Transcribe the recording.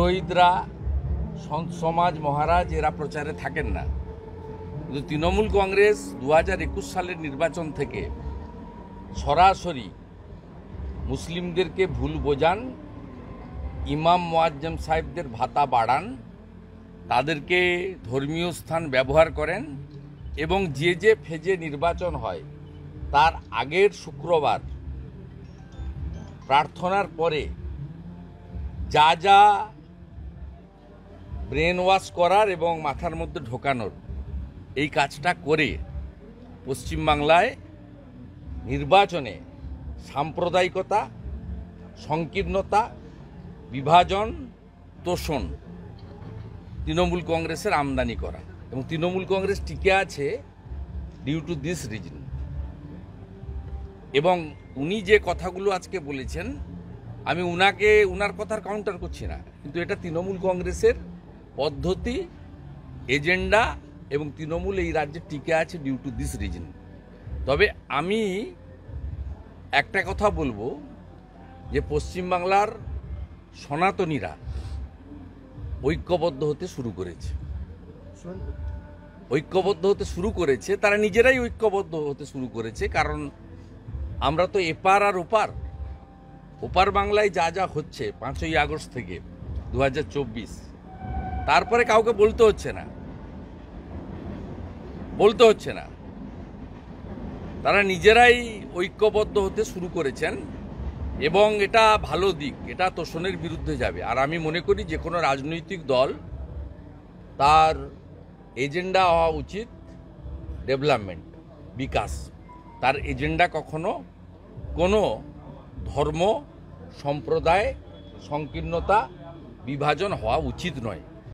পুরোহিতরা সন্ত সমাজ মহারাজ এরা প্রচারে থাকেন না কিন্তু তৃণমূল কংগ্রেস দু সালের নির্বাচন থেকে সরাসরি মুসলিমদেরকে ভুল বোঝান ইমাম মোয়াজ্জম সাহেবদের ভাতা বাড়ান তাদেরকে ধর্মীয় স্থান ব্যবহার করেন এবং যে যে ফেজে নির্বাচন হয় তার আগের শুক্রবার প্রার্থনার পরে যা যা ব্রেন ওয়াশ করার এবং মাথার মধ্যে ঢোকানোর এই কাজটা করে পশ্চিমবাংলায় নির্বাচনে সাম্প্রদায়িকতা সংকীর্ণতা বিভাজন তোষণ তৃণমূল কংগ্রেসের আমদানি করা এবং তৃণমূল কংগ্রেস টিকে আছে ডিউ টু দিস রিজন এবং উনি যে কথাগুলো আজকে বলেছেন আমি উনাকে উনার কথার কাউন্টার করছি না কিন্তু এটা তৃণমূল কংগ্রেসের পদ্ধতি এজেন্ডা এবং তৃণমূল এই রাজ্যে টিকে আছে ডিউ টু দিস রিজন তবে আমি একটা কথা বলবো যে পশ্চিমবাংলার সনাতনীরা ঐক্যবদ্ধ হতে শুরু করেছে ঐক্যবদ্ধ হতে শুরু করেছে তারা নিজেরাই ঐক্যবদ্ধ হতে শুরু করেছে কারণ আমরা তো এপার আর ওপার ওপার বাংলায় যা যা হচ্ছে পাঁচই আগস্ট থেকে দু তারপরে কাউকে বলতে হচ্ছে না বলতে হচ্ছে না তারা নিজেরাই ঐক্যবদ্ধ হতে শুরু করেছেন এবং এটা ভালো দিক এটা তোষণের বিরুদ্ধে যাবে আর আমি মনে করি যে কোনো রাজনৈতিক দল তার এজেন্ডা হওয়া উচিত ডেভেলপমেন্ট বিকাশ তার এজেন্ডা কখনো কোনো ধর্ম সম্প্রদায় সংকীর্ণতা বিভাজন হওয়া উচিত নয়